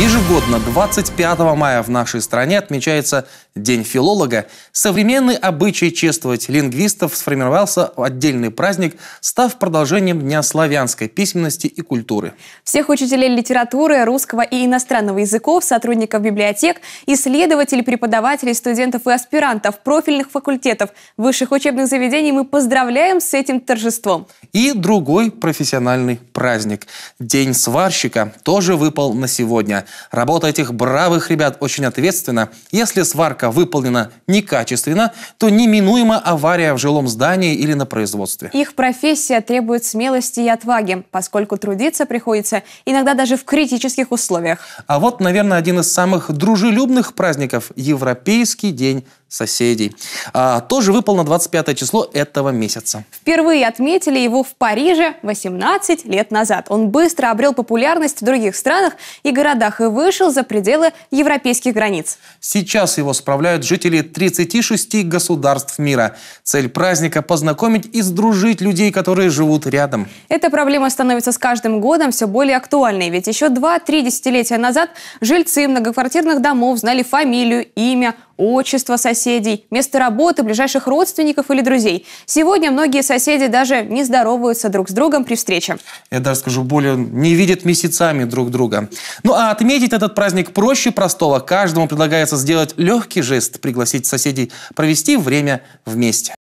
Ежегодно 25 мая в нашей стране отмечается День филолога. Современный обычай чествовать лингвистов сформировался в отдельный праздник, став продолжением Дня славянской письменности и культуры. Всех учителей литературы, русского и иностранного языков, сотрудников библиотек, исследователей, преподавателей, студентов и аспирантов профильных факультетов, высших учебных заведений мы поздравляем с этим торжеством. И другой профессиональный праздник – День сварщика тоже выпал на сегодня. Работа этих бравых ребят очень ответственна. Если сварка выполнена некачественно, то неминуема авария в жилом здании или на производстве. Их профессия требует смелости и отваги, поскольку трудиться приходится иногда даже в критических условиях. А вот, наверное, один из самых дружелюбных праздников – Европейский день соседей. А, тоже выпал на 25 число этого месяца. Впервые отметили его в Париже 18 лет назад. Он быстро обрел популярность в других странах и городах и вышел за пределы европейских границ. Сейчас его справляют жители 36 государств мира. Цель праздника – познакомить и сдружить людей, которые живут рядом. Эта проблема становится с каждым годом все более актуальной, ведь еще 2-3 десятилетия назад жильцы многоквартирных домов знали фамилию, имя, отчество соседей, место работы, ближайших родственников или друзей. Сегодня многие соседи даже не здороваются друг с другом при встрече. Я даже скажу более, не видят месяцами друг друга. Ну а отметить этот праздник проще простого. Каждому предлагается сделать легкий жест, пригласить соседей провести время вместе.